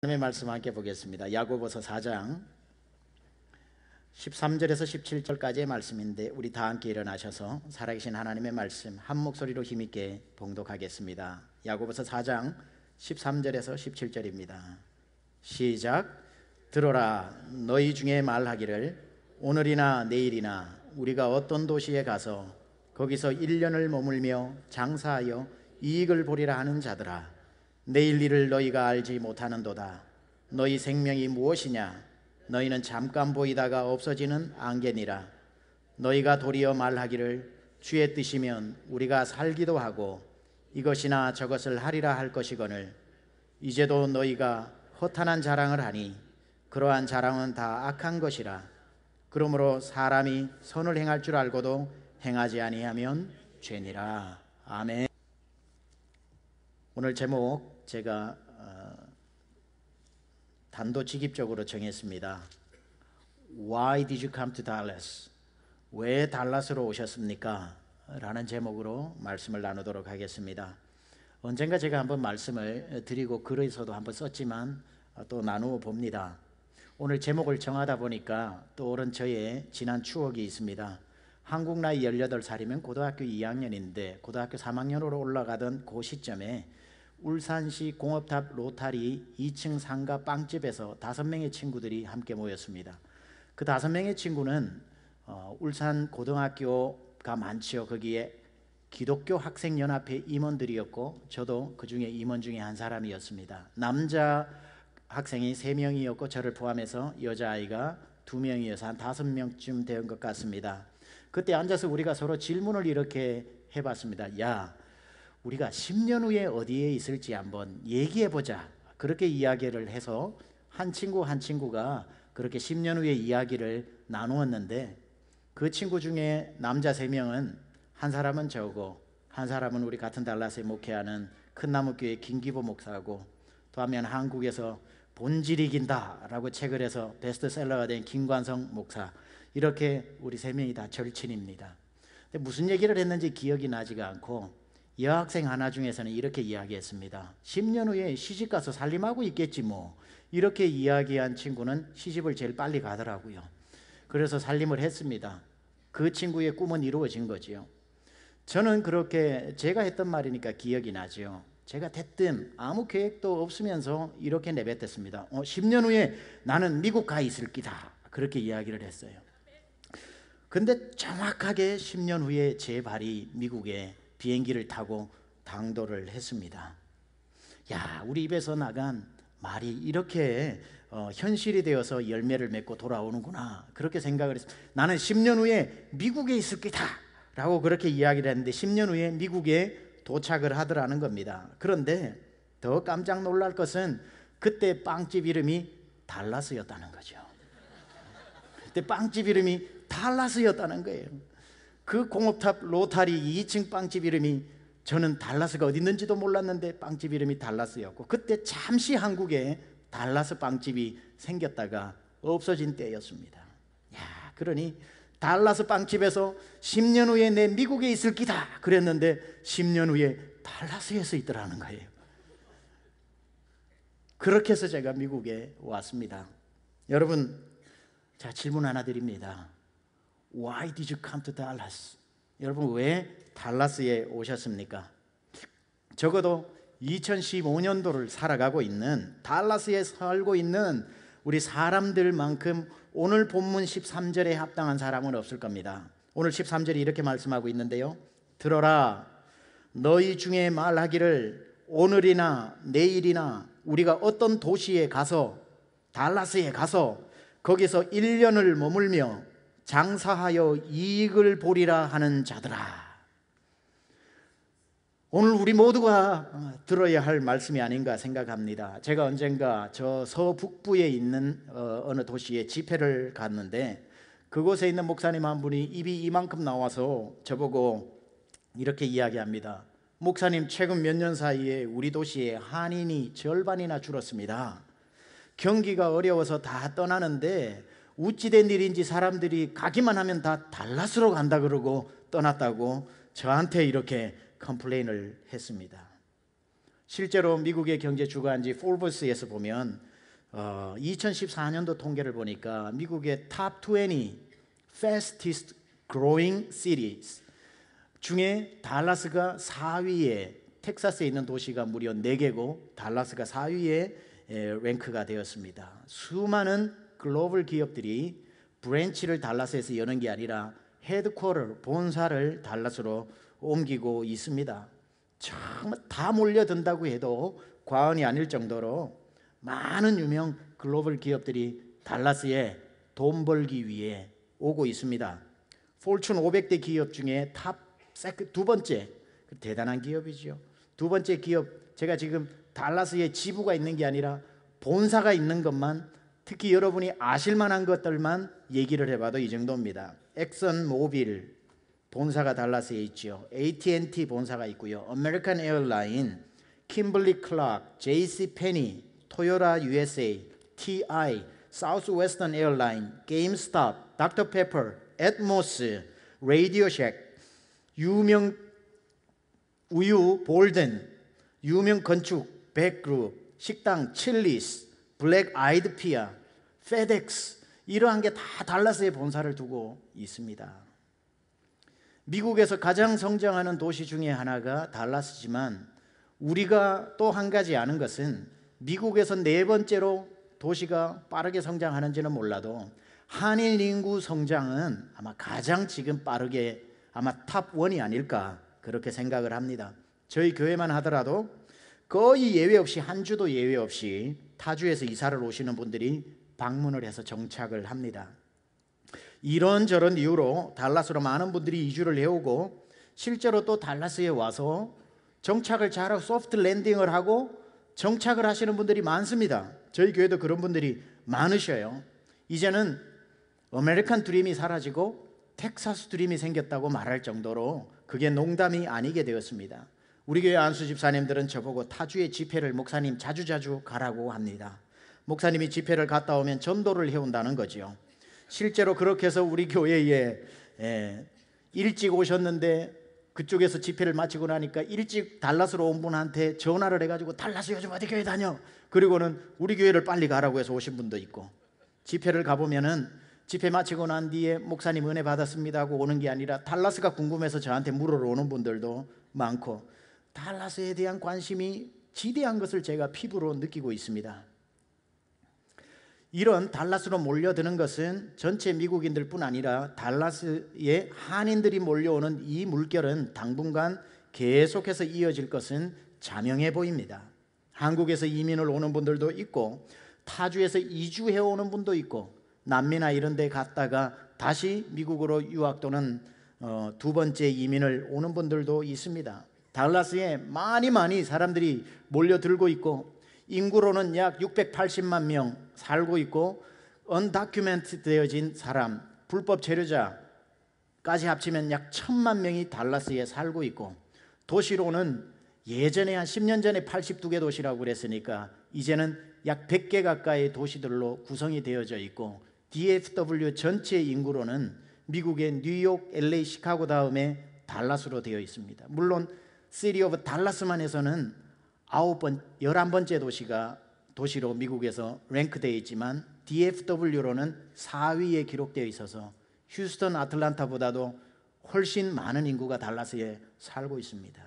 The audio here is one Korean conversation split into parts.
하나님의 말씀 함께 보겠습니다. 야고보서 4장 13절에서 17절까지의 말씀인데 우리 다 함께 일어나셔서 살아계신 하나님의 말씀 한 목소리로 힘있게 봉독하겠습니다. 야고보서 4장 13절에서 17절입니다. 시작 들어라 너희 중에 말하기를 오늘이나 내일이나 우리가 어떤 도시에 가서 거기서 1년을 머물며 장사하여 이익을 보리라 하는 자들아 내일 일을 너희가 알지 못하는도다. 너희 생명이 무엇이냐? 너희는 잠깐 보이다가 없어지는 안개니라. 너희가 도리어 말하기를 주의 뜻이면 우리가 살기도 하고 이것이나 저것을 하리라 할 것이거늘 이제도 너희가 허탄한 자랑을 하니 그러한 자랑은 다 악한 것이라. 그러므로 사람이 선을 행할 줄 알고도 행하지 아니하면 죄니라. 아멘. 오늘 제목 제가 어, 단도직입적으로 정했습니다. Why did you come to Dallas? 왜 달라스로 오셨습니까? 라는 제목으로 말씀을 나누도록 하겠습니다. 언젠가 제가 한번 말씀을 드리고 글에서도 한번 썼지만 또 나누어 봅니다. 오늘 제목을 정하다 보니까 떠오른 저의 지난 추억이 있습니다. 한국 나이 18살이면 고등학교 2학년인데 고등학교 3학년으로 올라가던 그 시점에 울산시 공업탑 로타리 2층 상가 빵집에서 다섯 명의 친구들이 함께 모였습니다. 그 다섯 명의 친구는 어, 울산 고등학교가 많지요. 거기에 기독교 학생 연합회 임원들이었고 저도 그 중에 임원 중에 한 사람이었습니다. 남자 학생이 세 명이었고 저를 포함해서 여자 아이가 두 명이어서 한 다섯 명쯤 된 것 같습니다. 그때 앉아서 우리가 서로 질문을 이렇게 해봤습니다. 야, 우리가 10년 후에 어디에 있을지 한번 얘기해 보자. 그렇게 이야기를 해서 한 친구 한 친구가 그렇게 10년 후에 이야기를 나누었는데 그 친구 중에 남자 3명은 한 사람은 저고 한 사람은 우리 같은 달라스에 목회하는 큰나무교회 김기보 목사고 또 하면 한국에서 본질이 긴다라고 책을 해서 베스트셀러가 된 김관성 목사 이렇게 우리 세 명이 다 절친입니다. 근데 무슨 얘기를 했는지 기억이 나지가 않고 여학생 하나 중에서는 이렇게 이야기했습니다. 10년 후에 시집가서 살림하고 있겠지 뭐. 이렇게 이야기한 친구는 시집을 제일 빨리 가더라고요. 그래서 살림을 했습니다. 그 친구의 꿈은 이루어진 거지요. 저는 그렇게 제가 했던 말이니까 기억이 나지요. 제가 대뜸 아무 계획도 없으면서 이렇게 내뱉었습니다. 어, 10년 후에 나는 미국 가 있을 기다. 그렇게 이야기를 했어요. 근데 정확하게 10년 후에 제 발이 미국에 비행기를 타고 당도를 했습니다. 야, 우리 입에서 나간 말이 이렇게 어, 현실이 되어서 열매를 맺고 돌아오는구나 그렇게 생각을 했습니다. 나는 10년 후에 미국에 있을 게다라고 그렇게 이야기를 했는데 10년 후에 미국에 도착을 하더라는 겁니다. 그런데 더 깜짝 놀랄 것은 그때 빵집 이름이 달라스였다는 거죠. 그때 빵집 이름이 달라스였다는 거예요. 그 공업탑 로타리 2층 빵집 이름이 저는 달라스가 어디 있는지도 몰랐는데 빵집 이름이 달라스였고 그때 잠시 한국에 달라스 빵집이 생겼다가 없어진 때였습니다. 야, 그러니 달라스 빵집에서 10년 후에 내 미국에 있을 기다 그랬는데 10년 후에 달라스에서 있더라는 거예요. 그렇게 해서 제가 미국에 왔습니다. 여러분, 자 질문 하나 드립니다. Why did you come to Dallas? 여러분 왜 달라스에 오셨습니까? 적어도 2015년도를 살아가고 있는 달라스에 살고 있는 우리 사람들만큼 오늘 본문 13절에 합당한 사람은 없을 겁니다. 오늘 13절이 이렇게 말씀하고 있는데요. 들어라 너희 중에 말하기를 오늘이나 내일이나 우리가 어떤 도시에 가서 달라스에 가서 거기서 1년을 머물며 장사하여 이익을 보리라 하는 자들아. 오늘 우리 모두가 들어야 할 말씀이 아닌가 생각합니다. 제가 언젠가 저 서북부에 있는 어, 어느 도시에 집회를 갔는데 그곳에 있는 목사님 한 분이 입이 이만큼 나와서 저보고 이렇게 이야기합니다. 목사님 최근 몇 년 사이에 우리 도시에 한인이 절반이나 줄었습니다. 경기가 어려워서 다 떠나는데 우찌된 일인지 사람들이 가기만 하면 다 달라스로 간다 그러고 떠났다고 저한테 이렇게 컴플레인을 했습니다. 실제로 미국의 경제 주간지 포브스에서 보면 어, 2014년도 통계를 보니까 미국의 탑20 fastest growing cities 중에 달라스가 4위에 텍사스에 있는 도시가 무려 4개고 달라스가 4위 에, 랭크가 되었습니다. 수많은 글로벌 기업들이 브랜치를 달라스에서 여는 게 아니라 헤드코어를 본사를 달라스로 옮기고 있습니다. 정말 다 몰려든다고 해도 과언이 아닐 정도로 많은 유명 글로벌 기업들이 달라스에 돈 벌기 위해 오고 있습니다. 폴춘 500대 기업 중에 탑두 번째 그 대단한 기업이죠. 두 번째 기업 제가 지금 달라스에 지부가 있는 게 아니라 본사가 있는 것만 특히 여러분이 아실 만한 것들만 얘기를 해봐도 이 정도입니다. 엑선 모빌 본사가 달라스에 있지 AT&T 본사가 있고요. 아메리칸 에어라인, 킴블리 클락, JC 페니, 토요라 USA, TI, 사우스웨스턴 에어라인, 게임스탑, 닥터페퍼, 앳모스, 라디오쉑, 유명 우유 볼든, 유명 건축 백그룹, 식당 칠리스 블랙 아이드 피아, 페덱스 이러한 게 다 달라스에 본사를 두고 있습니다. 미국에서 가장 성장하는 도시 중의 하나가 달라스지만 우리가 또 한 가지 아는 것은 미국에서 네 번째로 도시가 빠르게 성장하는지는 몰라도 한일 인구 성장은 아마 가장 지금 빠르게 아마 탑원이 아닐까 그렇게 생각을 합니다. 저희 교회만 하더라도 거의 예외 없이 한 주도 예외 없이 타주에서 이사를 오시는 분들이 방문을 해서 정착을 합니다. 이런저런 이유로 달라스로 많은 분들이 이주를 해오고 실제로 또 달라스에 와서 정착을 잘하고 소프트 랜딩을 하고 정착을 하시는 분들이 많습니다. 저희 교회도 그런 분들이 많으셔요. 이제는 아메리칸 드림이 사라지고 텍사스 드림이 생겼다고 말할 정도로 그게 농담이 아니게 되었습니다. 우리 교회 안수 집사님들은 저보고 타주의 집회를 목사님 자주자주 가라고 합니다. 목사님이 집회를 갔다 오면 전도를 해온다는 거지요. 실제로 그렇게 해서 우리 교회에 예, 일찍 오셨는데 그쪽에서 집회를 마치고 나니까 일찍 달라스로 온 분한테 전화를 해가지고 달라스 요즘 어디 교회 다녀? 그리고는 우리 교회를 빨리 가라고 해서 오신 분도 있고 집회를 가보면은 집회 마치고 난 뒤에 목사님 은혜 받았습니다 하고 오는 게 아니라 달라스가 궁금해서 저한테 물어러 오는 분들도 많고 달라스에 대한 관심이 지대한 것을 제가 피부로 느끼고 있습니다. 이런 달라스로 몰려드는 것은 전체 미국인들 뿐 아니라 달라스에 한인들이 몰려오는 이 물결은 당분간 계속해서 이어질 것은 자명해 보입니다. 한국에서 이민을 오는 분들도 있고 타주에서 이주해 오는 분도 있고 남미나 이런 데 갔다가 다시 미국으로 유학 또는 어, 두 번째 이민을 오는 분들도 있습니다. 달라스에 많이 많이 사람들이 몰려들고 있고 인구로는 약 680만 명 살고 있고 언다큐멘트 되어진 사람, 불법 체류자까지 합치면 약1 천만 명이 달라스에 살고 있고 도시로는 예전에 한 10년 전에 82개 도시라고 그랬으니까 이제는 약 100개 가까이 도시들로 구성이 되어져 있고 DFW 전체 인구로는 미국의 뉴욕, LA, 시카고 다음에 달라스로 되어 있습니다. 물론 시리 오브 달라스만에서는 아홉 번 열한 번째 도시가 도시로 미국에서 랭크되어 있지만 DFW로는 4위에 기록되어 있어서 휴스턴 아틀란타보다도 훨씬 많은 인구가 달라스에 살고 있습니다.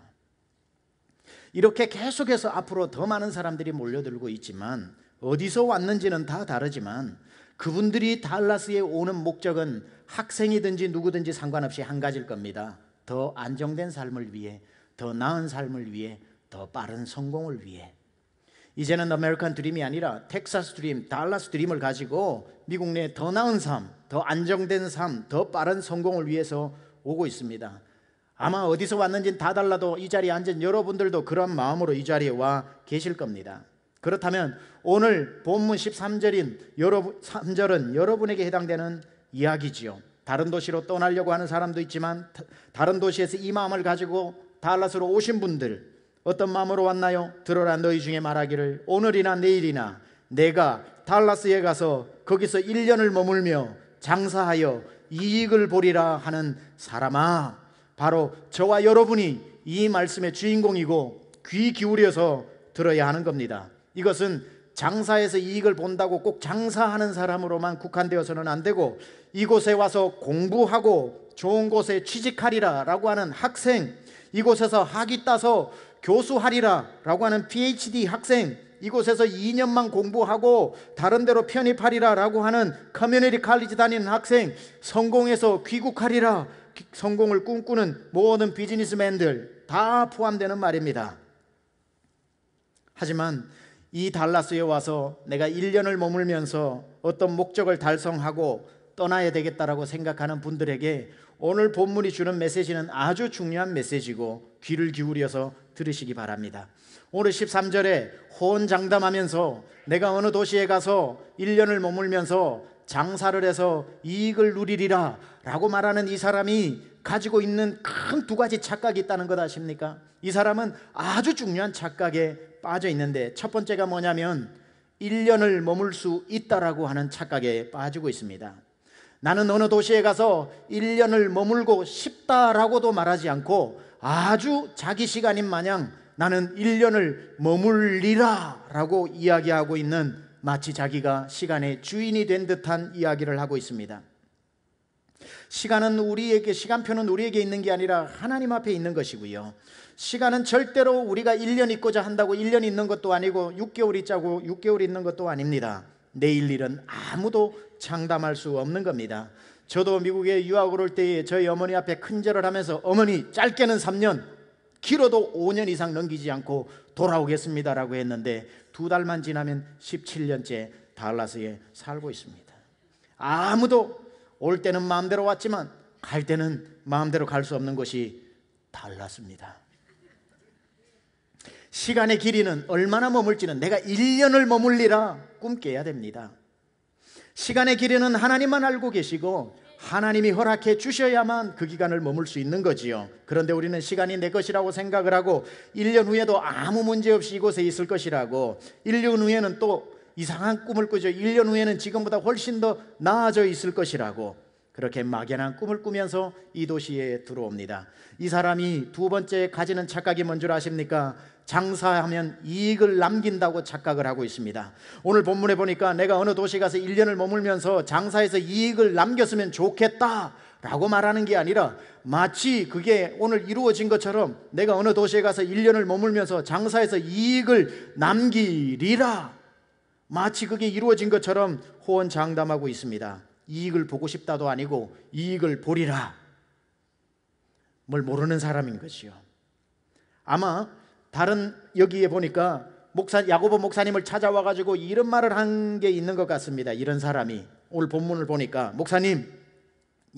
이렇게 계속해서 앞으로 더 많은 사람들이 몰려들고 있지만 어디서 왔는지는 다 다르지만 그분들이 달라스에 오는 목적은 학생이든지 누구든지 상관없이 한 가지일 겁니다. 더 안정된 삶을 위해 더 나은 삶을 위해 더 빠른 성공을 위해 이제는 아메리칸 드림이 아니라 텍사스 드림, 달라스 드림을 가지고 미국 내 더 나은 삶, 더 안정된 삶, 더 빠른 성공을 위해서 오고 있습니다. 아마 어디서 왔는지는 다 달라도 이 자리에 앉은 여러분들도 그런 마음으로 이 자리에 와 계실 겁니다. 그렇다면 오늘 본문 13절인 여러분 3절은 여러분에게 해당되는 이야기지요. 다른 도시로 떠나려고 하는 사람도 있지만 다른 도시에서 이 마음을 가지고 달라스로 오신 분들 어떤 마음으로 왔나요? 들어라 너희 중에 말하기를 오늘이나 내일이나 내가 달라스에 가서 거기서 1년을 머물며 장사하여 이익을 보리라 하는 사람아 바로 저와 여러분이 이 말씀의 주인공이고 귀 기울여서 들어야 하는 겁니다. 이것은 장사에서 이익을 본다고 꼭 장사하는 사람으로만 국한되어서는 안 되고 이곳에 와서 공부하고 좋은 곳에 취직하리라 라고 하는 학생 이곳에서 학위 따서 교수하리라 라고 하는 PhD 학생 이곳에서 2년만 공부하고 다른 데로 편입하리라 라고 하는 커뮤니티 칼리지 다니는 학생 성공해서 귀국하리라 성공을 꿈꾸는 모든 비즈니스맨들 다 포함되는 말입니다 하지만 이 달라스에 와서 내가 1년을 머물면서 어떤 목적을 달성하고 떠나야 되겠다라고 생각하는 분들에게 오늘 본문이 주는 메시지는 아주 중요한 메시지고 귀를 기울여서 들으시기 바랍니다. 오늘 13절에 호언장담하면서 내가 어느 도시에 가서 1년을 머물면서 장사를 해서 이익을 누리리라 라고 말하는 이 사람이 가지고 있는 큰 두 가지 착각이 있다는 것 아십니까? 이 사람은 아주 중요한 착각에 빠져 있는데 첫 번째가 뭐냐면 1년을 머물 수 있다라고 하는 착각에 빠지고 있습니다. 나는 어느 도시에 가서 1년을 머물고 싶다라고도 말하지 않고 아주 자기 시간인 마냥 나는 1년을 머물리라 라고 이야기하고 있는 마치 자기가 시간의 주인이 된 듯한 이야기를 하고 있습니다. 시간은 우리에게, 시간표는 우리에게 있는 게 아니라 하나님 앞에 있는 것이고요. 시간은 절대로 우리가 1년 있고자 한다고 1년 있는 것도 아니고 6개월 있자고 6개월 있는 것도 아닙니다. 내일 일은 아무도 장담할 수 없는 겁니다. 저도 미국에 유학 올 때에 저희 어머니 앞에 큰절을 하면서 어머니 짧게는 3년, 길어도 5년 이상 넘기지 않고 돌아오겠습니다라고 했는데 두 달만 지나면 17년째 달라스에 살고 있습니다. 아무도 올 때는 마음대로 왔지만 갈 때는 마음대로 갈 수 없는 곳이 달랐습니다. 시간의 길이는 얼마나 머물지는 내가 1년을 머물리라 꿈깨야 됩니다. 시간의 길이는 하나님만 알고 계시고 하나님이 허락해 주셔야만 그 기간을 머물 수 있는 거지요. 그런데 우리는 시간이 내 것이라고 생각을 하고 1년 후에도 아무 문제 없이 이곳에 있을 것이라고 1년 후에는 또 이상한 꿈을 꾸죠. 1년 후에는 지금보다 훨씬 더 나아져 있을 것이라고 그렇게 막연한 꿈을 꾸면서 이 도시에 들어옵니다. 이 사람이 두 번째 가지는 착각이 뭔 줄 아십니까? 장사하면 이익을 남긴다고 착각을 하고 있습니다. 오늘 본문에 보니까 내가 어느 도시 가서 1년을 머물면서 장사에서 이익을 남겼으면 좋겠다. 라고 말하는 게 아니라 마치 그게 오늘 이루어진 것처럼 내가 어느 도시에 가서 1년을 머물면서 장사에서 이익을 남기리라. 마치 그게 이루어진 것처럼 호언장담하고 있습니다. 이익을 보고 싶다도 아니고 이익을 보리라. 뭘 모르는 사람인 것이요. 아마 다른 여기에 보니까 목사 야고보 목사님을 찾아와 가지고 이런 말을 한 게 있는 것 같습니다. 이런 사람이 오늘 본문을 보니까 목사님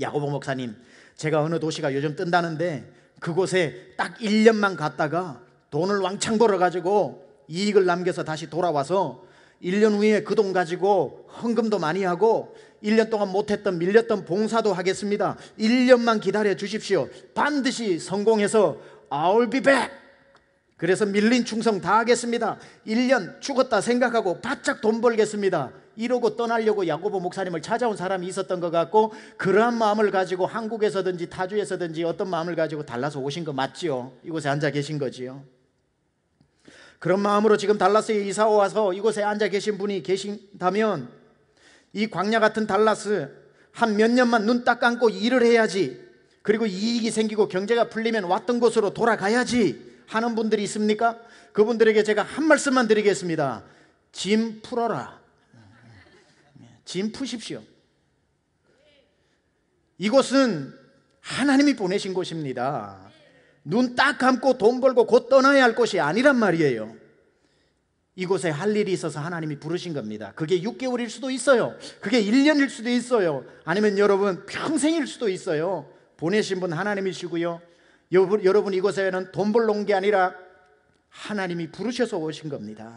야고보 목사님 제가 어느 도시가 요즘 뜬다는데 그곳에 딱 1년만 갔다가 돈을 왕창 벌어 가지고 이익을 남겨서 다시 돌아와서 1년 후에 그 돈 가지고 헌금도 많이 하고 1년 동안 못했던 밀렸던 봉사도 하겠습니다. 1년만 기다려 주십시오. 반드시 성공해서 I'll be back. 그래서 밀린 충성 다 하겠습니다. 1년 죽었다 생각하고 바짝 돈 벌겠습니다. 이러고 떠나려고 야고보 목사님을 찾아온 사람이 있었던 것 같고 그러한 마음을 가지고 한국에서든지 타주에서든지 어떤 마음을 가지고 달라서 오신 거 맞지요? 이곳에 앉아 계신 거지요. 그런 마음으로 지금 달라스에 이사 와서 이곳에 앉아 계신 분이 계신다면 이 광야 같은 달라스 한 몇 년만 눈 딱 감고 일을 해야지 그리고 이익이 생기고 경제가 풀리면 왔던 곳으로 돌아가야지 하는 분들이 있습니까? 그분들에게 제가 한 말씀만 드리겠습니다. 짐 풀어라. 짐 푸십시오. 이곳은 하나님이 보내신 곳입니다. 눈 딱 감고 돈 벌고 곧 떠나야 할 곳이 아니란 말이에요. 이곳에 할 일이 있어서 하나님이 부르신 겁니다. 그게 6개월일 수도 있어요. 그게 1년일 수도 있어요. 아니면 여러분 평생일 수도 있어요. 보내신 분 하나님이시고요. 여러분, 여러분 이곳에는 돈 벌러 온게 아니라 하나님이 부르셔서 오신 겁니다.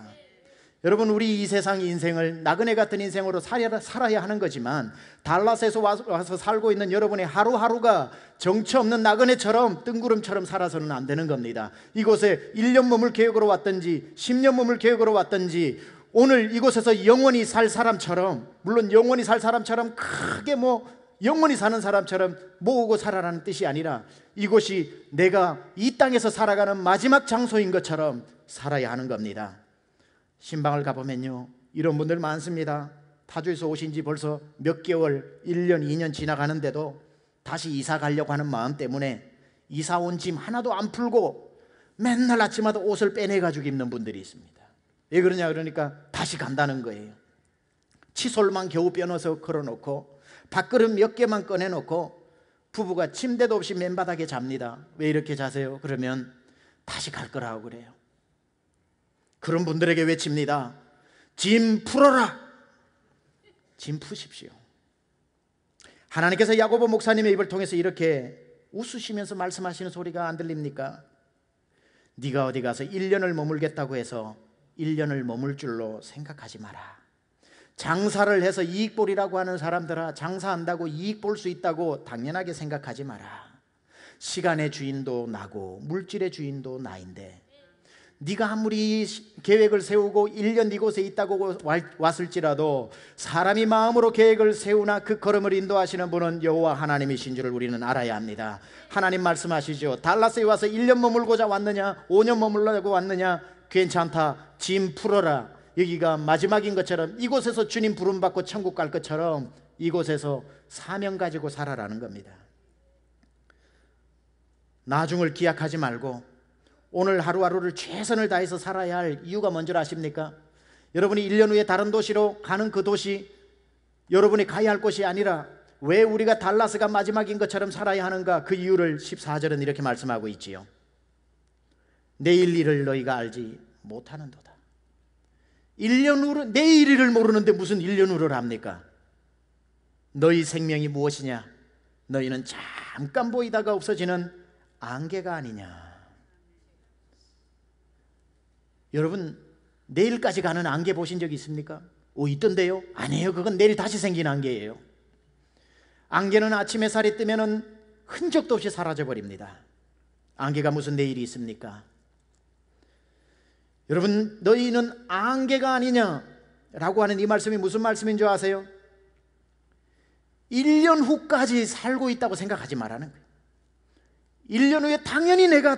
여러분 우리 이 세상 인생을 나그네 같은 인생으로 살아야, 하는 거지만 달라스에서 와서 살고 있는 여러분의 하루하루가 정처 없는 나그네처럼 뜬구름처럼 살아서는 안 되는 겁니다. 이곳에 1년 머물 계획으로 왔든지 10년 머물 계획으로 왔든지 오늘 이곳에서 영원히 살 사람처럼 물론 영원히 살 사람처럼 크게 뭐 영원히 사는 사람처럼 모으고 살아라는 뜻이 아니라 이곳이 내가 이 땅에서 살아가는 마지막 장소인 것처럼 살아야 하는 겁니다. 신방을 가보면요. 이런 분들 많습니다. 타주에서 오신 지 벌써 몇 개월, 1년, 2년 지나가는데도 다시 이사 가려고 하는 마음 때문에 이사 온 짐 하나도 안 풀고 맨날 아침마다 옷을 빼내가지고 입는 분들이 있습니다. 왜 그러냐 그러니까 다시 간다는 거예요. 칫솔만 겨우 빼놓아서 걸어놓고 밥그릇 몇 개만 꺼내놓고 부부가 침대도 없이 맨바닥에 잡니다. 왜 이렇게 자세요? 그러면 다시 갈 거라고 그래요. 그런 분들에게 외칩니다. 짐 풀어라. 짐 푸십시오. 하나님께서 야고보 목사님의 입을 통해서 이렇게 웃으시면서 말씀하시는 소리가 안 들립니까? 네가 어디 가서 1년을 머물겠다고 해서 1년을 머물 줄로 생각하지 마라. 장사를 해서 이익 볼이라고 하는 사람들아 장사한다고 이익 볼 수 있다고 당연하게 생각하지 마라. 시간의 주인도 나고 물질의 주인도 나인데 네가 아무리 계획을 세우고 1년 이곳에 있다고 왔을지라도 사람이 마음으로 계획을 세우나 그 걸음을 인도하시는 분은 여호와 하나님이신 줄을 우리는 알아야 합니다. 하나님 말씀하시죠. 달라스에 와서 1년 머물고자 왔느냐? 5년 머물려고 왔느냐? 괜찮다. 짐 풀어라. 여기가 마지막인 것처럼 이곳에서 주님 부름받고 천국 갈 것처럼 이곳에서 사명 가지고 살아라는 겁니다. 나중을 기약하지 말고 오늘 하루하루를 최선을 다해서 살아야 할 이유가 뭔지 아십니까? 여러분이 1년 후에 다른 도시로 가는 그 도시 여러분이 가야 할 곳이 아니라 왜 우리가 달라스가 마지막인 것처럼 살아야 하는가 그 이유를 14절은 이렇게 말씀하고 있지요. 내일 일을 너희가 알지 못하는도다. 1년 후로 내일을 모르는데 무슨 1년 후를 합니까? 너희 생명이 무엇이냐? 너희는 잠깐 보이다가 없어지는 안개가 아니냐? 여러분 내일까지 가는 안개 보신 적 있습니까? 오 있던데요? 아니에요. 그건 내일 다시 생긴 안개예요. 안개는 아침에 살이 뜨면 흔적도 없이 사라져 버립니다. 안개가 무슨 내일이 있습니까? 여러분 너희는 안개가 아니냐라고 하는 이 말씀이 무슨 말씀인 줄 아세요? 1년 후까지 살고 있다고 생각하지 말라는 거예요. 1년 후에 당연히 내가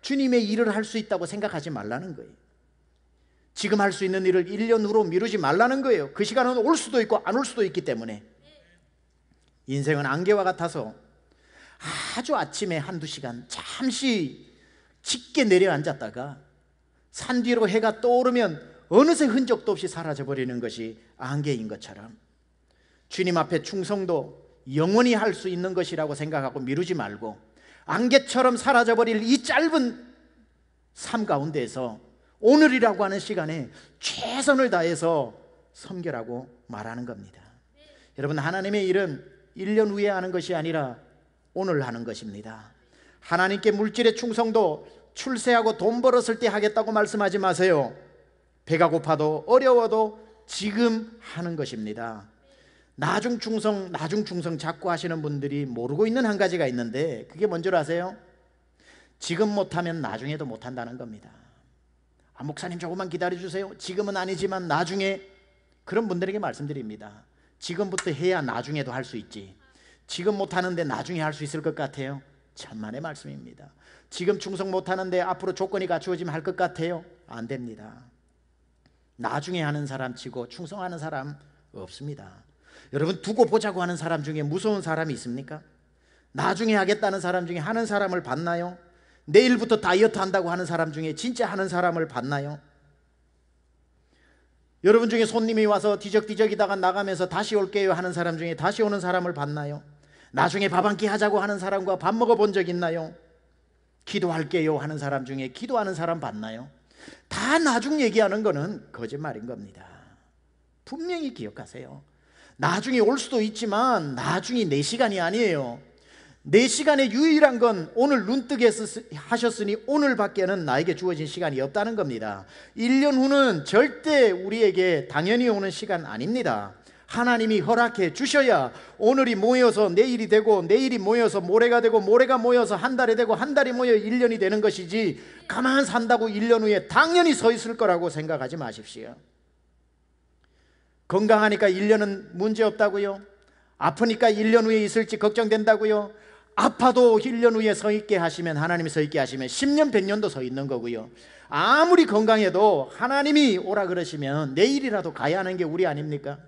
주님의 일을 할 수 있다고 생각하지 말라는 거예요. 지금 할 수 있는 일을 1년 후로 미루지 말라는 거예요. 그 시간은 올 수도 있고 안 올 수도 있기 때문에. 인생은 안개와 같아서 아주 아침에 한두 시간 잠시 짙게 내려앉았다가 산 뒤로 해가 떠오르면 어느새 흔적도 없이 사라져버리는 것이 안개인 것처럼 주님 앞에 충성도 영원히 할 수 있는 것이라고 생각하고 미루지 말고 안개처럼 사라져버릴 이 짧은 삶 가운데에서 오늘이라고 하는 시간에 최선을 다해서 섬겨라고 말하는 겁니다. 여러분, 하나님의 일은 1년 후에 하는 것이 아니라 오늘 하는 것입니다. 하나님께 물질의 충성도 출세하고 돈 벌었을 때 하겠다고 말씀하지 마세요. 배가 고파도 어려워도 지금 하는 것입니다. 나중 충성, 나중 충성 자꾸 하시는 분들이 모르고 있는 한 가지가 있는데 그게 뭔 줄 아세요? 지금 못하면 나중에도 못한다는 겁니다. 아, 목사님 조금만 기다려주세요. 지금은 아니지만 나중에 그런 분들에게 말씀드립니다. 지금부터 해야 나중에도 할 수 있지. 지금 못하는데 나중에 할 수 있을 것 같아요. 천만의 말씀입니다. 지금 충성 못하는데 앞으로 조건이 갖추어지면 할 것 같아요? 안 됩니다. 나중에 하는 사람 치고 충성하는 사람 없습니다. 여러분 두고 보자고 하는 사람 중에 무서운 사람이 있습니까? 나중에 하겠다는 사람 중에 하는 사람을 봤나요? 내일부터 다이어트 한다고 하는 사람 중에 진짜 하는 사람을 봤나요? 여러분 중에 손님이 와서 뒤적뒤적이다가 나가면서 다시 올게요 하는 사람 중에 다시 오는 사람을 봤나요? 나중에 밥 한 끼 하자고 하는 사람과 밥 먹어 본 적 있나요? 기도할게요 하는 사람 중에 기도하는 사람 봤나요? 다 나중 얘기하는 거는 거짓말인 겁니다. 분명히 기억하세요. 나중에 올 수도 있지만 나중이 내 네 시간이 아니에요. 내 네 시간의 유일한 건 오늘 눈뜨게 하셨으니 오늘밖에는 나에게 주어진 시간이 없다는 겁니다. 1년 후는 절대 우리에게 당연히 오는 시간 아닙니다. 하나님이 허락해 주셔야 오늘이 모여서 내일이 되고 내일이 모여서 모레가 되고 모레가 모여서 한 달이 되고 한 달이 모여 1년이 되는 것이지 가만 산다고 1년 후에 당연히 서 있을 거라고 생각하지 마십시오. 건강하니까 1년은 문제 없다고요. 아프니까 1년 후에 있을지 걱정된다고요. 아파도 1년 후에 서 있게 하시면 하나님이 서 있게 하시면 10년 100년도 서 있는 거고요. 아무리 건강해도 하나님이 오라 그러시면 내일이라도 가야 하는 게 우리 아닙니까?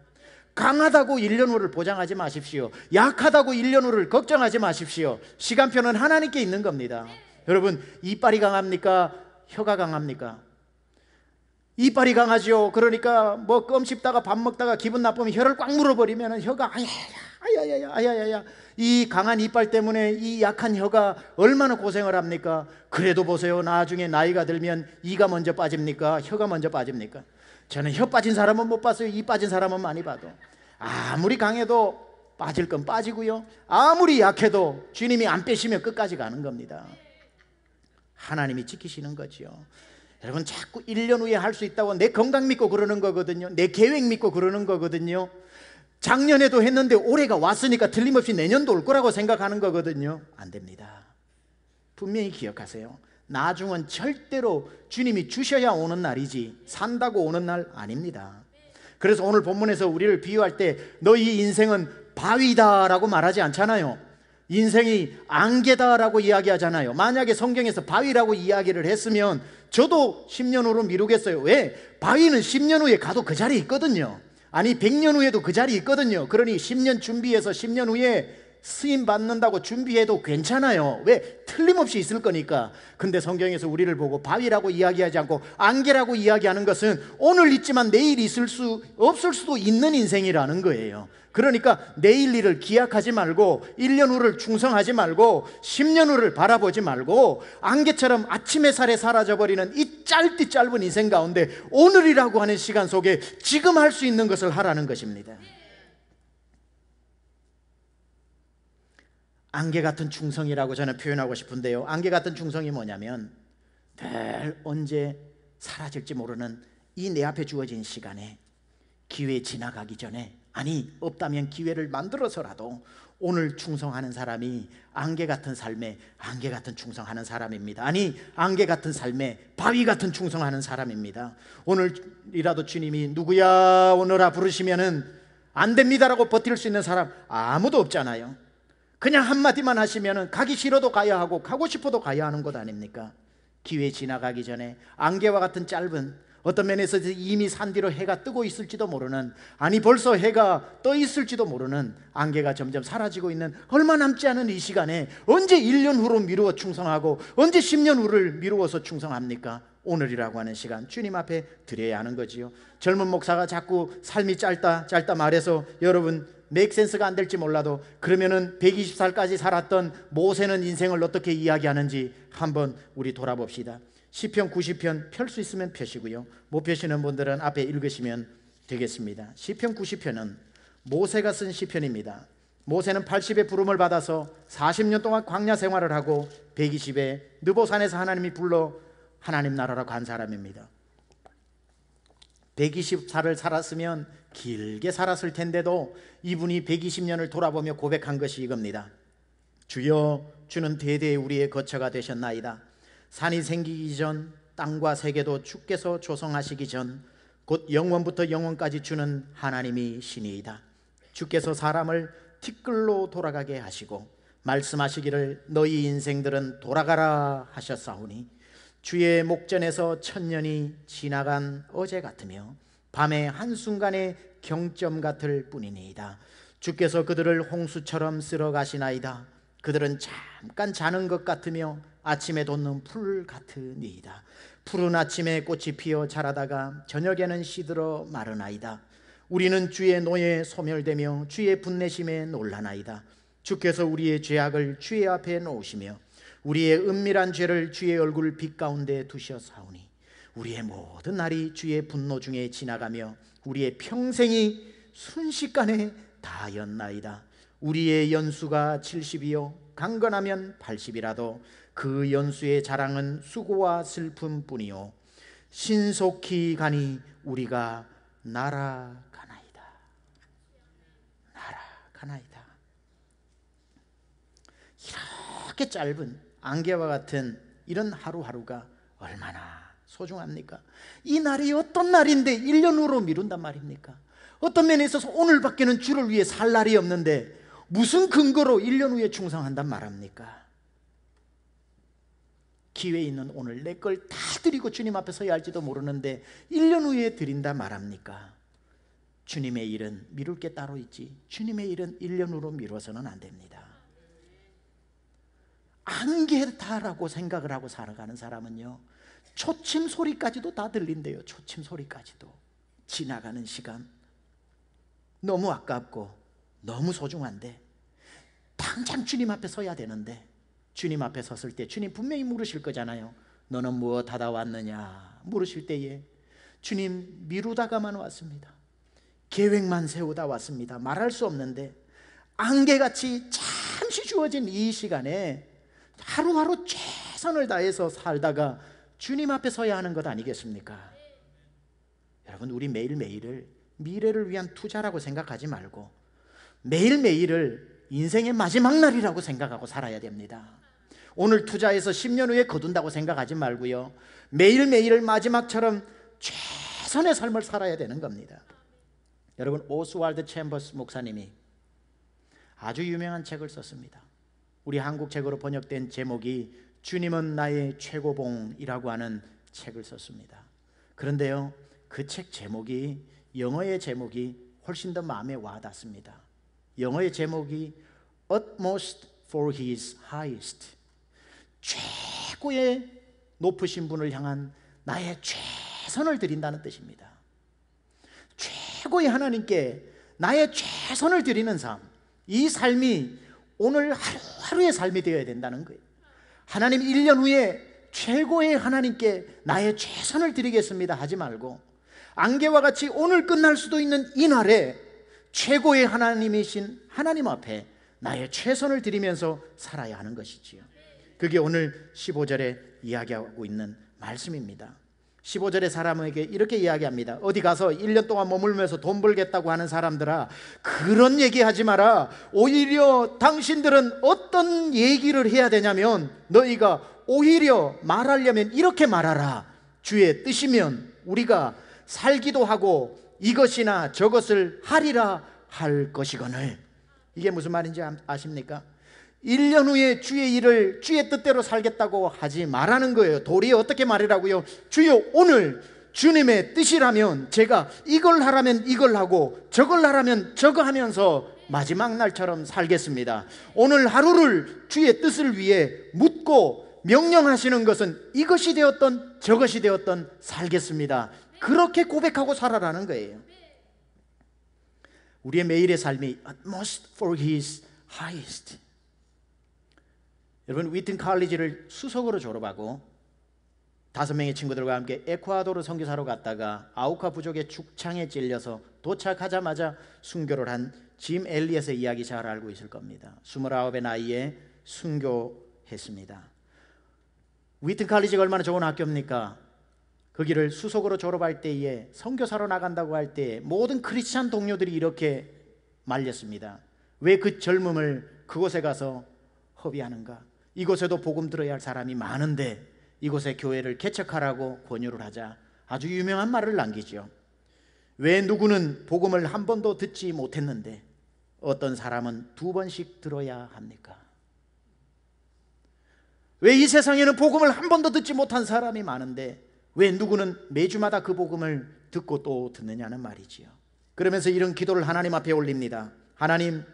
강하다고 1년 후를 보장하지 마십시오. 약하다고 1년 후를 걱정하지 마십시오. 시간표는 하나님께 있는 겁니다. 여러분, 이빨이 강합니까? 혀가 강합니까? 이빨이 강하지요. 그러니까 뭐 껌 씹다가 밥 먹다가 기분 나쁘면 혀를 꽉 물어버리면 혀가 아야야야야야야야 아야야야. 이 강한 이빨 때문에 이 약한 혀가 얼마나 고생을 합니까? 그래도 보세요. 나중에 나이가 들면 이가 먼저 빠집니까? 혀가 먼저 빠집니까? 저는 혀 빠진 사람은 못 봤어요. 이 빠진 사람은 많이 봐도. 아무리 강해도 빠질 건 빠지고요. 아무리 약해도 주님이 안 빼시면 끝까지 가는 겁니다. 하나님이 지키시는 거지 여러분 자꾸 1년 후에 할 수 있다고 내 건강 믿고 그러는 거거든요. 내 계획 믿고 그러는 거거든요. 작년에도 했는데 올해가 왔으니까 틀림없이 내년도 올 거라고 생각하는 거거든요. 안 됩니다. 분명히 기억하세요. 나중은 절대로 주님이 주셔야 오는 날이지 산다고 오는 날 아닙니다. 그래서 오늘 본문에서 우리를 비유할 때 너희 인생은 바위다라고 말하지 않잖아요. 인생이 안개다라고 이야기하잖아요. 만약에 성경에서 바위라고 이야기를 했으면 저도 10년 후로 미루겠어요. 왜? 바위는 10년 후에 가도 그 자리에 있거든요. 아니 100년 후에도 그 자리에 있거든요. 그러니 10년 준비해서 10년 후에 쓰임 받는다고 준비해도 괜찮아요. 왜? 틀림없이 있을 거니까. 근데 성경에서 우리를 보고 바위라고 이야기하지 않고 안개라고 이야기하는 것은 오늘 있지만 내일 있을 수 없을 수도 있는 인생이라는 거예요. 그러니까 내일 일을 기약하지 말고 1년 후를 충성하지 말고 10년 후를 바라보지 말고 안개처럼 아침 에살에 사라져버리는 이 짧디 짧은 인생 가운데 오늘이라고 하는 시간 속에 지금 할 수 있는 것을 하라는 것입니다. 안개 같은 충성이라고 저는 표현하고 싶은데요. 안개 같은 충성이 뭐냐면 늘 언제 사라질지 모르는 이 내 앞에 주어진 시간에 기회 지나가기 전에 아니 없다면 기회를 만들어서라도 오늘 충성하는 사람이 안개 같은 삶에 안개 같은 충성하는 사람입니다. 아니 안개 같은 삶에 바위 같은 충성하는 사람입니다. 오늘이라도 주님이 누구야 오너라 부르시면은 안 됩니다라고 버틸 수 있는 사람 아무도 없잖아요. 그냥 한마디만 하시면은 가기 싫어도 가야 하고 가고 싶어도 가야 하는 것 아닙니까? 기회 지나가기 전에 안개와 같은 짧은 어떤 면에서 이미 산 뒤로 해가 뜨고 있을지도 모르는 아니 벌써 해가 떠 있을지도 모르는 안개가 점점 사라지고 있는 얼마 남지 않은 이 시간에 언제 1년 후로 미루어 충성하고 언제 10년 후를 미루어서 충성합니까? 오늘이라고 하는 시간 주님 앞에 드려야 하는 거지요. 젊은 목사가 자꾸 삶이 짧다 짧다 말해서 여러분 맥센스가 안 될지 몰라도 그러면은 120살까지 살았던 모세는 인생을 어떻게 이야기하는지 한번 우리 돌아봅시다. 시편 90편 펼 수 있으면 펴시고요. 못 펴시는 분들은 앞에 읽으시면 되겠습니다. 시편 90편은 모세가 쓴 시편입니다. 모세는 80의 부름을 받아서 40년 동안 광야 생활을 하고 120에 느보산에서 하나님이 불러 하나님 나라라고한 사람입니다. 120살을 살았으면 길게 살았을 텐데도 이분이 120년을 돌아보며 고백한 것이 이겁니다. 주여 주는 대대 우리의 거처가 되셨나이다. 산이 생기기 전 땅과 세계도 주께서 조성하시기 전 곧 영원부터 영원까지 주는 하나님이 신이이다. 주께서 사람을 티끌로 돌아가게 하시고 말씀하시기를 너희 인생들은 돌아가라 하셨사오니 주의 목전에서 천년이 지나간 어제 같으며 밤의 한순간의 경점 같을 뿐이니이다. 주께서 그들을 홍수처럼 쓸어 가시나이다. 그들은 잠깐 자는 것 같으며 아침에 돋는 풀 같으니이다. 푸른 아침에 꽃이 피어 자라다가 저녁에는 시들어 마르나이다. 우리는 주의 노예에 소멸되며 주의 분내심에 놀라나이다. 주께서 우리의 죄악을 주의 앞에 놓으시며 우리의 은밀한 죄를 주의 얼굴 빛 가운데 두셔사오니 우리의 모든 날이 주의 분노 중에 지나가며 우리의 평생이 순식간에 다였나이다 우리의 연수가 70이요 강건하면 80이라도 그 연수의 자랑은 수고와 슬픔뿐이요 신속히 가니 우리가 날아가나이다. 날아가나이다. 이렇게 짧은 안개와 같은 이런 하루하루가 얼마나 소중합니까? 이 날이 어떤 날인데 1년 후로 미룬단 말입니까? 어떤 면에 있어서 오늘 밖에는 주를 위해 살 날이 없는데 무슨 근거로 1년 후에 충성한단 말합니까? 기회 있는 오늘 내 걸 다 드리고 주님 앞에 서야 할지도 모르는데 1년 후에 드린다 말합니까? 주님의 일은 미룰 게 따로 있지 주님의 일은 1년 후로 미뤄서는 안 됩니다 안개 다라고 생각을 하고 살아가는 사람은요 초침 소리까지도 다 들린대요 초침 소리까지도 지나가는 시간 너무 아깝고 너무 소중한데 당장 주님 앞에 서야 되는데 주님 앞에 섰을 때 주님 분명히 물으실 거잖아요 너는 무엇 하다 왔느냐 물으실 때에 주님 미루다가만 왔습니다 계획만 세우다 왔습니다 말할 수 없는데 안개같이 잠시 주어진 이 시간에 하루하루 최선을 다해서 살다가 주님 앞에 서야 하는 것 아니겠습니까? 여러분 우리 매일매일을 미래를 위한 투자라고 생각하지 말고 매일매일을 인생의 마지막 날이라고 생각하고 살아야 됩니다. 오늘 투자해서 10년 후에 거둔다고 생각하지 말고요. 매일매일을 마지막처럼 최선의 삶을 살아야 되는 겁니다. 여러분 오스왈드 챔버스 목사님이 아주 유명한 책을 썼습니다. 우리 한국 책으로 번역된 제목이 주님은 나의 최고봉이라고 하는 책을 썼습니다. 그런데요, 그 책 제목이 영어의 제목이 훨씬 더 마음에 와닿습니다. 영어의 제목이 utmost for his highest. 최고의 높으신 분을 향한 나의 최선을 드린다는 뜻입니다. 최고의 하나님께 나의 최선을 드리는 삶. 이 삶이 오늘 하루 하루의 삶이 되어야 된다는 거예요. 하나님 1년 후에 최고의 하나님께 나의 최선을 드리겠습니다 하지 말고 안개와 같이 오늘 끝날 수도 있는 이날에 최고의 하나님이신 하나님 앞에 나의 최선을 드리면서 살아야 하는 것이지요. 그게 오늘 15절에 이야기하고 있는 말씀입니다. 15절에 사람에게 이렇게 이야기합니다. 어디 가서 1년 동안 머물면서 돈 벌겠다고 하는 사람들아, 그런 얘기 하지 마라. 오히려 당신들은 어떤 얘기를 해야 되냐면, 너희가 오히려 말하려면 이렇게 말하라. 주의 뜻이면 우리가 살기도 하고 이것이나 저것을 하리라 할 것이거늘. 이게 무슨 말인지 아, 아십니까? 1년 후에 주의 일을 주의 뜻대로 살겠다고 하지 말라는 거예요. 도리어 어떻게 말이라고요? 주여 오늘 주님의 뜻이라면 제가 이걸 하라면 이걸 하고 저걸 하라면 저거 하면서 마지막 날처럼 살겠습니다. 오늘 하루를 주의 뜻을 위해 묻고 명령하시는 것은 이것이 되었던 저것이 되었던 살겠습니다. 그렇게 고백하고 살아라는 거예요. 우리의 매일의 삶이 at most for his highest. 여러분 위튼 칼리지를 수석으로 졸업하고 다섯 명의 친구들과 함께 에콰도르 선교사로 갔다가 아우카 부족의 죽창에 찔려서 도착하자마자 순교를 한 짐 엘리엇의 이야기 잘 알고 있을 겁니다. 29의 나이에 순교했습니다. 위튼 칼리지가 얼마나 좋은 학교입니까? 그 길을 수석으로 졸업할 때에 선교사로 나간다고 할 때 모든 크리스찬 동료들이 이렇게 말렸습니다. 왜 그 젊음을 그곳에 가서 허비하는가? 이곳에도 복음 들어야 할 사람이 많은데 이곳에 교회를 개척하라고 권유를 하자 아주 유명한 말을 남기지요. 왜 누구는 복음을 한 번도 듣지 못했는데 어떤 사람은 두 번씩 들어야 합니까? 왜 이 세상에는 복음을 한 번도 듣지 못한 사람이 많은데 왜 누구는 매주마다 그 복음을 듣고 또 듣느냐는 말이지요. 그러면서 이런 기도를 하나님 앞에 올립니다. 하나님,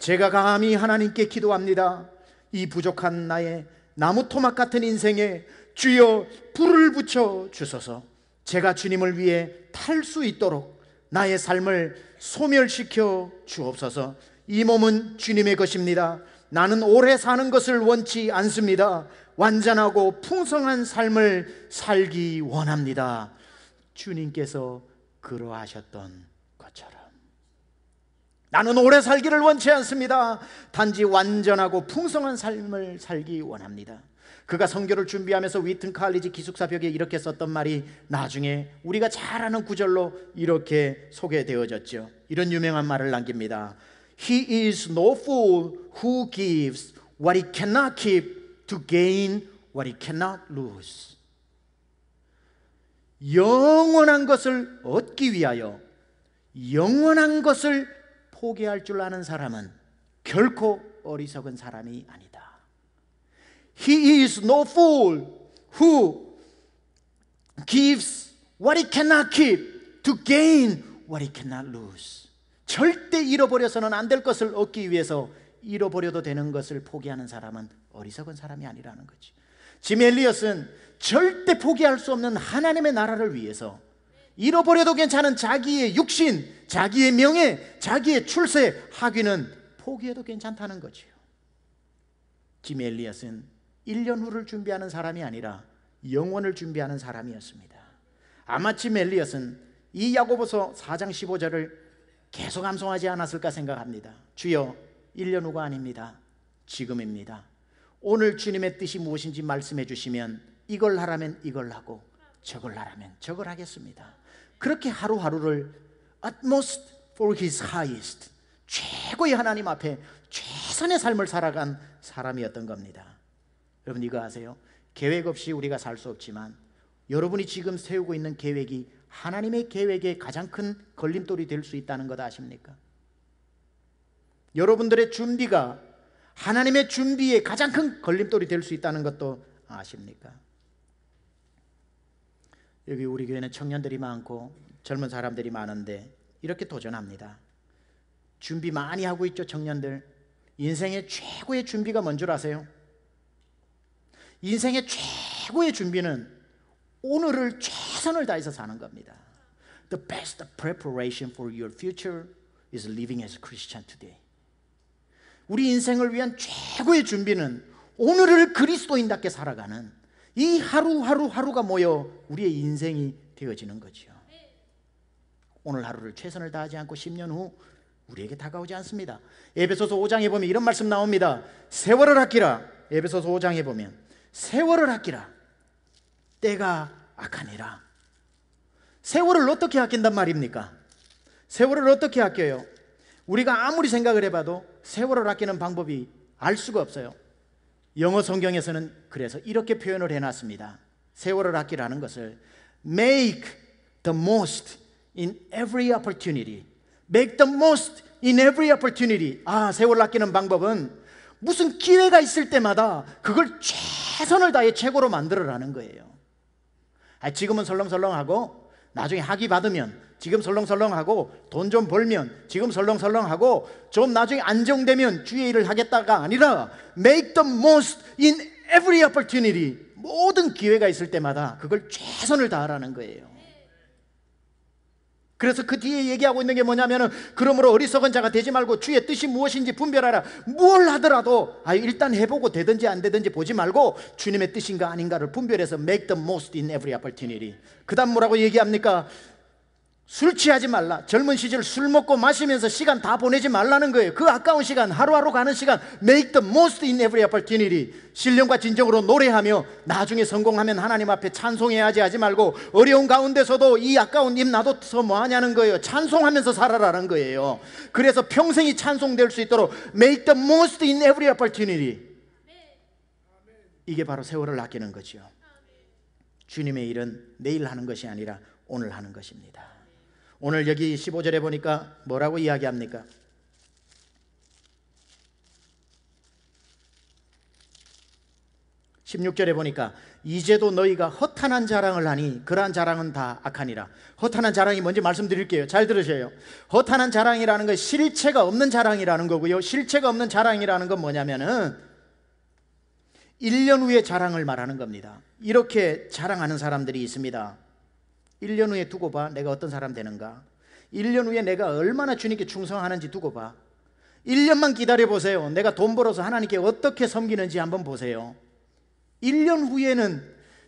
제가 감히 하나님께 기도합니다. 이 부족한 나의 나무 토막 같은 인생에 주여 불을 붙여 주소서 제가 주님을 위해 탈 수 있도록 나의 삶을 소멸시켜 주옵소서 이 몸은 주님의 것입니다 나는 오래 사는 것을 원치 않습니다 완전하고 풍성한 삶을 살기 원합니다 주님께서 그러하셨던 나는 오래 살기를 원치 않습니다. 단지 완전하고 풍성한 삶을 살기 원합니다. 그가 선교를 준비하면서 위튼 칼리지 기숙사 벽에 이렇게 썼던 말이 나중에 우리가 잘 아는 구절로 이렇게 소개되어졌죠. 이런 유명한 말을 남깁니다. He is no fool who gives what he cannot keep to gain what he cannot lose. 영원한 것을 얻기 위하여 영원한 것을 포기할 줄 아는 사람은 결코 어리석은 사람이 아니다. He is no fool who gives what he cannot keep to gain what he cannot lose. 절대 잃어버려서는 안 될 것을 얻기 위해서 잃어버려도 되는 것을 포기하는 사람은 어리석은 사람이 아니라는 거지. 지멜리엇은 절대 포기할 수 없는 하나님의 나라를 위해서 잃어버려도 괜찮은 자기의 육신, 자기의 명예, 자기의 출세, 학위는 포기해도 괜찮다는 거지요. 짐 엘리엇은 1년 후를 준비하는 사람이 아니라 영원을 준비하는 사람이었습니다. 아마 짐 엘리엇은 이 야고보서 4장 15절을 계속 암송하지 않았을까 생각합니다. 주여, 1년 후가 아닙니다. 지금입니다. 오늘 주님의 뜻이 무엇인지 말씀해 주시면 이걸 하라면 이걸 하고 저걸 하라면 저걸 하겠습니다. 그렇게 하루하루를 utmost for his highest 최고의 하나님 앞에 최선의 삶을 살아간 사람이었던 겁니다. 여러분 이거 아세요? 계획 없이 우리가 살 수 없지만 여러분이 지금 세우고 있는 계획이 하나님의 계획에 가장 큰 걸림돌이 될 수 있다는 것 아십니까? 여러분들의 준비가 하나님의 준비에 가장 큰 걸림돌이 될 수 있다는 것도 아십니까? 여기 우리 교회는 청년들이 많고 젊은 사람들이 많은데 이렇게 도전합니다. 준비 많이 하고 있죠, 청년들. 인생의 최고의 준비가 뭔 줄 아세요? 인생의 최고의 준비는 오늘을 최선을 다해서 사는 겁니다. The best preparation for your future is living as a Christian today. 우리 인생을 위한 최고의 준비는 오늘을 그리스도인답게 살아가는 이 하루하루 하루가 모여 우리의 인생이 되어지는 거죠 오늘 하루를 최선을 다하지 않고 10년 후 우리에게 다가오지 않습니다 에베소서 5장에 보면 이런 말씀 나옵니다 세월을 아끼라 에베소서 5장에 보면 세월을 아끼라 때가 악하니라 세월을 어떻게 아낀단 말입니까? 세월을 어떻게 아껴요? 우리가 아무리 생각을 해봐도 세월을 아끼는 방법이 알 수가 없어요 영어 성경에서는 그래서 이렇게 표현을 해놨습니다. 세월을 아끼라는 것을 make the most in every opportunity. make the most in every opportunity. 아, 세월을 아끼는 방법은 무슨 기회가 있을 때마다 그걸 최선을 다해 최고로 만들어라는 거예요. 지금은 설렁설렁하고 나중에 학위 받으면 지금 설렁설렁하고 돈 좀 벌면 지금 설렁설렁하고 좀 나중에 안정되면 주의 일을 하겠다가 아니라 make the most in every opportunity 모든 기회가 있을 때마다 그걸 최선을 다하라는 거예요. 그래서 그 뒤에 얘기하고 있는 게 뭐냐면은 그러므로 어리석은 자가 되지 말고 주의 뜻이 무엇인지 분별하라. 무얼 하더라도 아 일단 해보고 되든지 안 되든지 보지 말고 주님의 뜻인가 아닌가를 분별해서 make the most in every opportunity. 그다음 뭐라고 얘기합니까? 술 취하지 말라. 젊은 시절 술 먹고 마시면서 시간 다 보내지 말라는 거예요. 그 아까운 시간, 하루하루 가는 시간, make the most in every opportunity. 신령과 진정으로 노래하며 나중에 성공하면 하나님 앞에 찬송해야지 하지 말고 어려운 가운데서도 이 아까운 입 놔둬서 뭐 하냐는 거예요. 찬송하면서 살아라는 거예요. 그래서 평생이 찬송될 수 있도록 make the most in every opportunity. 이게 바로 세월을 아끼는 거지요. 주님의 일은 내일 하는 것이 아니라 오늘 하는 것입니다. 오늘 여기 15절에 보니까 뭐라고 이야기합니까? 십육절에 보니까 이제도 너희가 허탄한 자랑을 하니 그러한 자랑은 다 악하니라. 허탄한 자랑이 뭔지 말씀드릴게요. 잘 들으세요. 허탄한 자랑이라는 건 실체가 없는 자랑이라는 거고요. 실체가 없는 자랑이라는 건 뭐냐면은 1년 후의 자랑을 말하는 겁니다. 이렇게 자랑하는 사람들이 있습니다. 1년 후에 두고 봐. 내가 어떤 사람 되는가. 1년 후에 내가 얼마나 주님께 충성하는지 두고 봐. 1년만 기다려 보세요. 내가 돈 벌어서 하나님께 어떻게 섬기는지 한번 보세요. 1년 후에는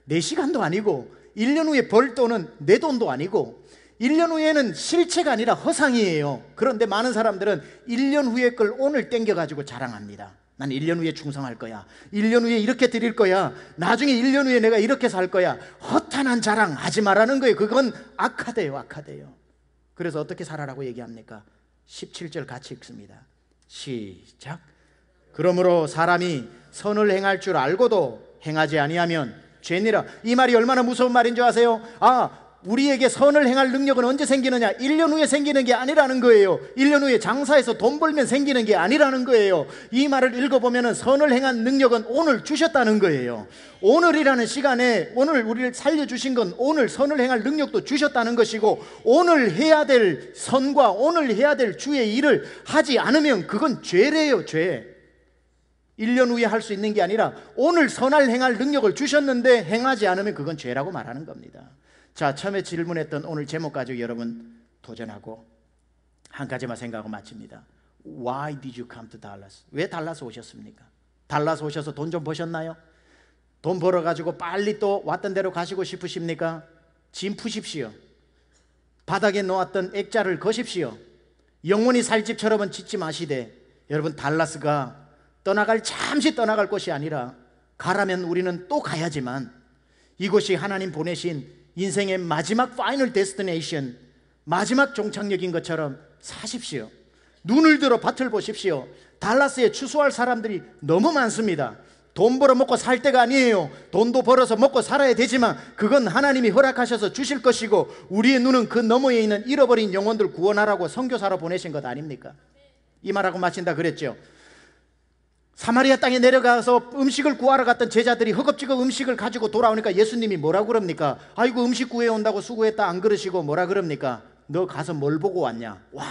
내 시간도 아니고 1년 후에 벌 돈은 내 돈도 아니고 1년 후에는 실체가 아니라 허상이에요. 그런데 많은 사람들은 1년 후에 걸 오늘 땡겨가지고 자랑합니다. 난 1년 후에 충성할 거야. 1년 후에 이렇게 드릴 거야. 나중에 1년 후에 내가 이렇게 살 거야. 허탄한 자랑 하지 말라는 거예요. 그건 악하대요, 악하대요. 그래서 어떻게 살아라고 얘기합니까? 17절 같이 읽습니다. 시작. 그러므로 사람이 선을 행할 줄 알고도 행하지 아니하면 죄니라. 이 말이 얼마나 무서운 말인 줄 아세요? 아, 우리에게 선을 행할 능력은 언제 생기느냐? 1년 후에 생기는 게 아니라는 거예요. 1년 후에 장사해서 돈 벌면 생기는 게 아니라는 거예요. 이 말을 읽어보면 선을 행한 능력은 오늘 주셨다는 거예요. 오늘이라는 시간에 오늘 우리를 살려주신 건 오늘 선을 행할 능력도 주셨다는 것이고 오늘 해야 될 선과 오늘 해야 될 주의 일을 하지 않으면 그건 죄래요, 죄. 1년 후에 할 수 있는 게 아니라 오늘 선을 행할 능력을 주셨는데 행하지 않으면 그건 죄라고 말하는 겁니다. 자, 처음에 질문했던 오늘 제목 가지고 여러분 도전하고 한 가지만 생각하고 마칩니다. Why did you come to Dallas? 왜 달라스 오셨습니까? 달라스 오셔서 돈 좀 버셨나요? 돈 벌어가지고 빨리 또 왔던 대로 가시고 싶으십니까? 짐 푸십시오. 바닥에 놓았던 액자를 거십시오. 영원히 살 집처럼은 짓지 마시되 여러분 달라스가 떠나갈 잠시 떠나갈 곳이 아니라 가라면 우리는 또 가야지만 이곳이 하나님 보내신 인생의 마지막 파이널 데스티네이션, 마지막 종착역인 것처럼 사십시오. 눈을 들어 밭을 보십시오. 달라스에 추수할 사람들이 너무 많습니다. 돈 벌어 먹고 살 때가 아니에요. 돈도 벌어서 먹고 살아야 되지만 그건 하나님이 허락하셔서 주실 것이고 우리의 눈은 그 너머에 있는 잃어버린 영혼들 구원하라고 선교사로 보내신 것 아닙니까? 이 말하고 마친다 그랬죠. 사마리아 땅에 내려가서 음식을 구하러 갔던 제자들이 허겁지겁 음식을 가지고 돌아오니까 예수님이 뭐라 그럽니까? 아이고 음식 구해 온다고 수고했다 안 그러시고 뭐라 그럽니까? 너 가서 뭘 보고 왔냐? 와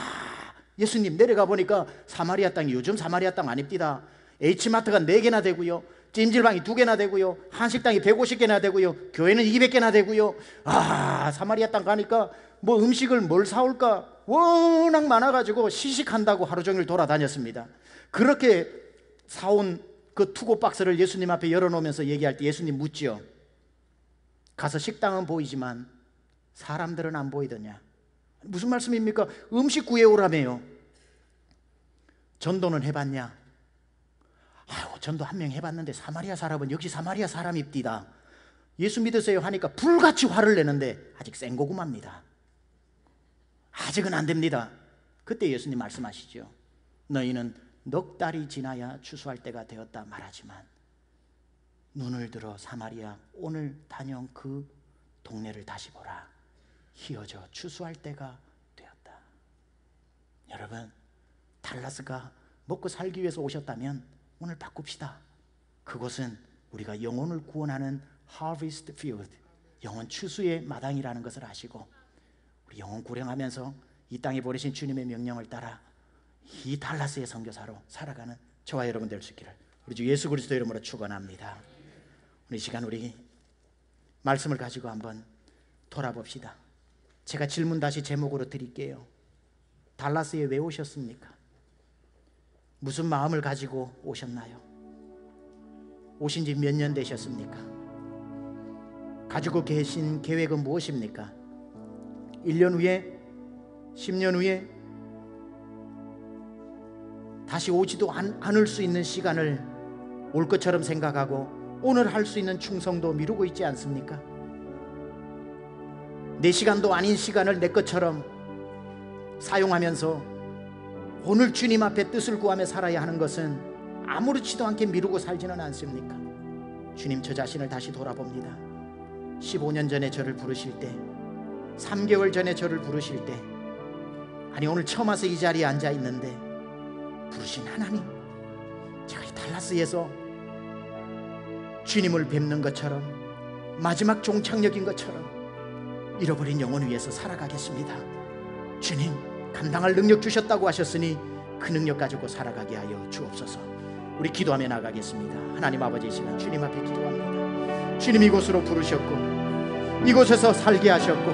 예수님 내려가 보니까 사마리아 땅이 요즘 사마리아 땅 아닙니다. H마트가 4개나 되고요. 찜질방이 2개나 되고요. 한식당이 150개나 되고요. 교회는 200개나 되고요. 아, 사마리아 땅 가니까 뭐 음식을 뭘 사올까? 워낙 많아가지고 시식한다고 하루 종일 돌아다녔습니다. 그렇게 사온 그 투고 박스를 예수님 앞에 열어놓으면서 얘기할 때 예수님 묻지요. 가서 식당은 보이지만 사람들은 안 보이더냐. 무슨 말씀입니까? 음식 구해오라며요. 전도는 해봤냐? 아유, 전도 한 명 해봤는데 사마리아 사람은 역시 사마리아 사람입디다. 예수 믿으세요 하니까 불같이 화를 내는데 아직 생고구마입니다. 아직은 안 됩니다. 그때 예수님 말씀하시죠. 너희는 넉 달이 지나야 추수할 때가 되었다 말하지만 눈을 들어 사마리아 오늘 다녀온 그 동네를 다시 보라 희어져 추수할 때가 되었다 여러분 달라스가 먹고 살기 위해서 오셨다면 오늘 바꿉시다 그곳은 우리가 영혼을 구원하는 harvest field 영혼 추수의 마당이라는 것을 아시고 우리 영혼 구령하면서 이 땅에 보내신 주님의 명령을 따라 이 달라스의 선교사로 살아가는 저와 여러분 될 수 있기를 우리 주 예수 그리스도 이름으로 축원합니다. 오늘 시간 우리 말씀을 가지고 한번 돌아봅시다. 제가 질문 다시 제목으로 드릴게요. 달라스에 왜 오셨습니까? 무슨 마음을 가지고 오셨나요? 오신 지 몇 년 되셨습니까? 가지고 계신 계획은 무엇입니까? 1년 후에, 10년 후에, 다시 오지도 않, 않을 수 있는 시간을 올 것처럼 생각하고 오늘 할 수 있는 충성도 미루고 있지 않습니까? 내 시간도 아닌 시간을 내 것처럼 사용하면서 오늘 주님 앞에 뜻을 구하며 살아야 하는 것은 아무렇지도 않게 미루고 살지는 않습니까? 주님 저 자신을 다시 돌아봅니다. 15년 전에 저를 부르실 때, 3개월 전에 저를 부르실 때, 아니 오늘 처음 와서 이 자리에 앉아 있는데 부르신 하나님 저희 달라스에서 주님을 뵙는 것처럼 마지막 종착역인 것처럼 잃어버린 영혼 위에서 살아가겠습니다 주님 감당할 능력 주셨다고 하셨으니 그 능력 가지고 살아가게 하여 주옵소서 우리 기도하며 나가겠습니다 하나님 아버지이시는 주님 앞에 기도합니다 주님 이곳으로 부르셨고 이곳에서 살게 하셨고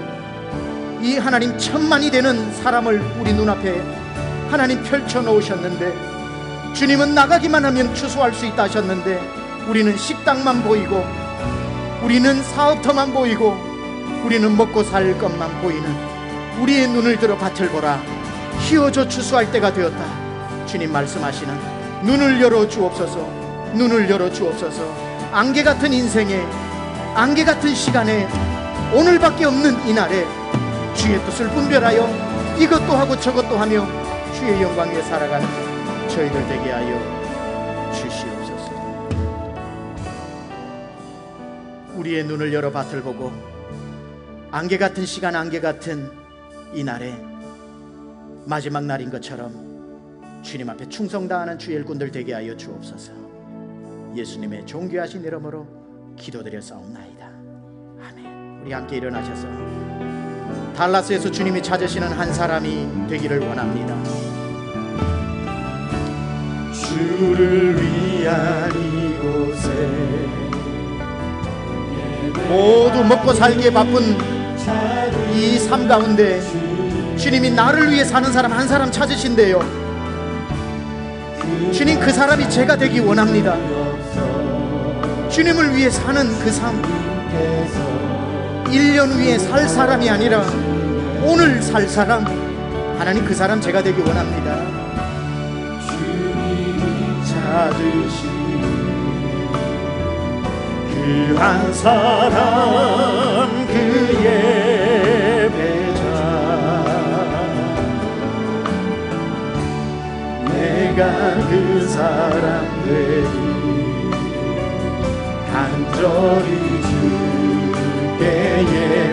이 하나님 천만이 되는 사람을 우리 눈앞에 하나님 펼쳐 놓으셨는데 주님은 나가기만 하면 추수할 수 있다 하셨는데 우리는 식당만 보이고 우리는 사업터만 보이고 우리는 먹고 살 것만 보이는 우리의 눈을 들어 밭을 보라 휘어져 추수할 때가 되었다 주님 말씀하시는 눈을 열어 주옵소서 눈을 열어 주옵소서 안개 같은 인생에 안개 같은 시간에 오늘밖에 없는 이날에 주의 뜻을 분별하여 이것도 하고 저것도 하며 주의 영광 위에 살아가는 저희들 되게 하여 주시옵소서. 우리의 눈을 열어 밭을 보고 안개 같은 시간 안개 같은 이 날에 마지막 날인 것처럼 주님 앞에 충성다하는 주의 일꾼들 되게 하여 주옵소서. 예수님의 존귀하신 이름으로 기도드려 싸옵나이다. 아멘. 우리 함께 일어나셔서 달라스에서 주님이 찾으시는 한 사람이 되기를 원합니다. 주를 위한 이곳에 모두 먹고 살기에 바쁜 이 삶 가운데 주님이 나를 위해 사는 사람 한 사람 찾으신대요 주님 그 사람이 제가 되기 원합니다 주님을 위해 사는 그 삶 1년 후에 살 사람이 아니라 오늘 살 사람 하나님 그 사람 제가 되기 원합니다 찾으신 그한 사람 그 예배자 내가 그 사람 되기 간절히 주께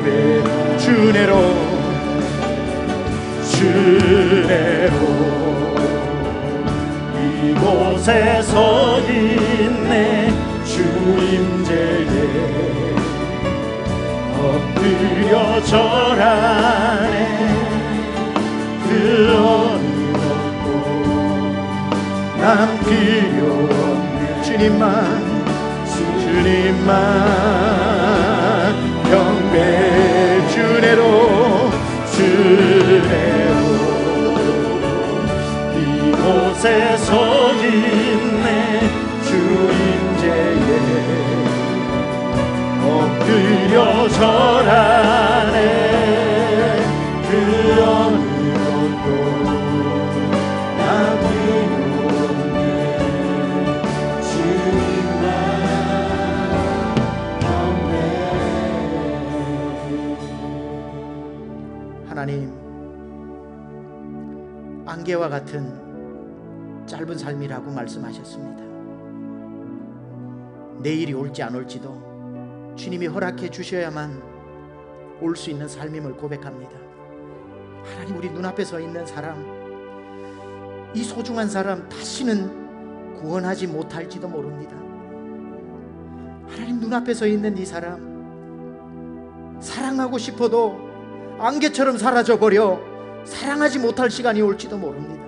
예배 주내로 주내로 이곳에 서 있네 주님 제에 엎드려 절하네 그 어느 없고 난 필요 없네 주님만 주님만 경배 주내로 주내로 이곳에서 말씀하셨습니다. 내일이 올지 안 올지도 주님이 허락해 주셔야만 올 수 있는 삶임을 고백합니다. 하나님 우리 눈앞에 서 있는 사람 이 소중한 사람 다시는 구원하지 못할지도 모릅니다. 하나님 눈앞에 서 있는 이 사람 사랑하고 싶어도 안개처럼 사라져 버려 사랑하지 못할 시간이 올지도 모릅니다.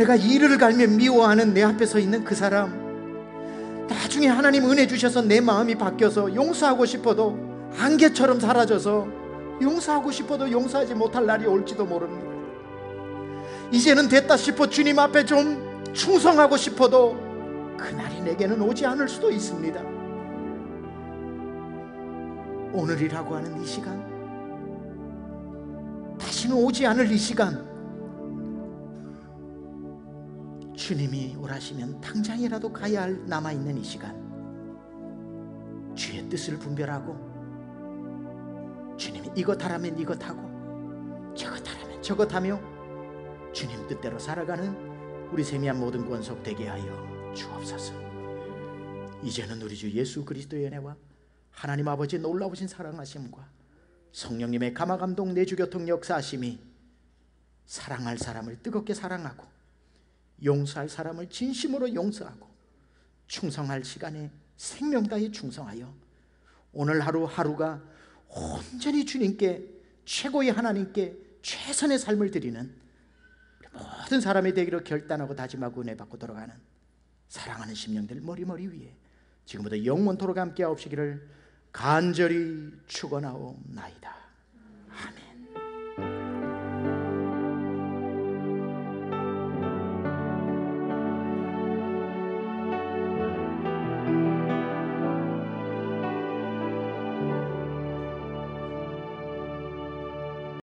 내가 이를 갈며 미워하는 내 앞에 서 있는 그 사람 나중에 하나님 은혜 주셔서 내 마음이 바뀌어서 용서하고 싶어도 안개처럼 사라져서 용서하고 싶어도 용서하지 못할 날이 올지도 모릅니다 이제는 됐다 싶어 주님 앞에 좀 충성하고 싶어도 그날이 내게는 오지 않을 수도 있습니다 오늘이라고 하는 이 시간 다시는 오지 않을 이 시간 주님이 오라시면 당장이라도 가야 할 남아있는 이 시간 주의 뜻을 분별하고 주님이 이것 하라면 이것 하고 저것 하라면 저것 하며 주님 뜻대로 살아가는 우리 세미한 모든 권속 되게 하여 주옵소서 이제는 우리 주 예수 그리스도의 은혜와 하나님 아버지 놀라우신 사랑하심과 성령님의 감화감동 내주교통 역사하심이 사랑할 사람을 뜨겁게 사랑하고 용서할 사람을 진심으로 용서하고 충성할 시간에 생명 다해 충성하여 오늘 하루하루가 온전히 주님께 최고의 하나님께 최선의 삶을 드리는 모든 사람이 되기로 결단하고 다짐하고 은혜 받고 돌아가는 사랑하는 심령들 머리머리 위에 지금부터 영원토록 함께 하옵시기를 간절히 축원하옵나이다.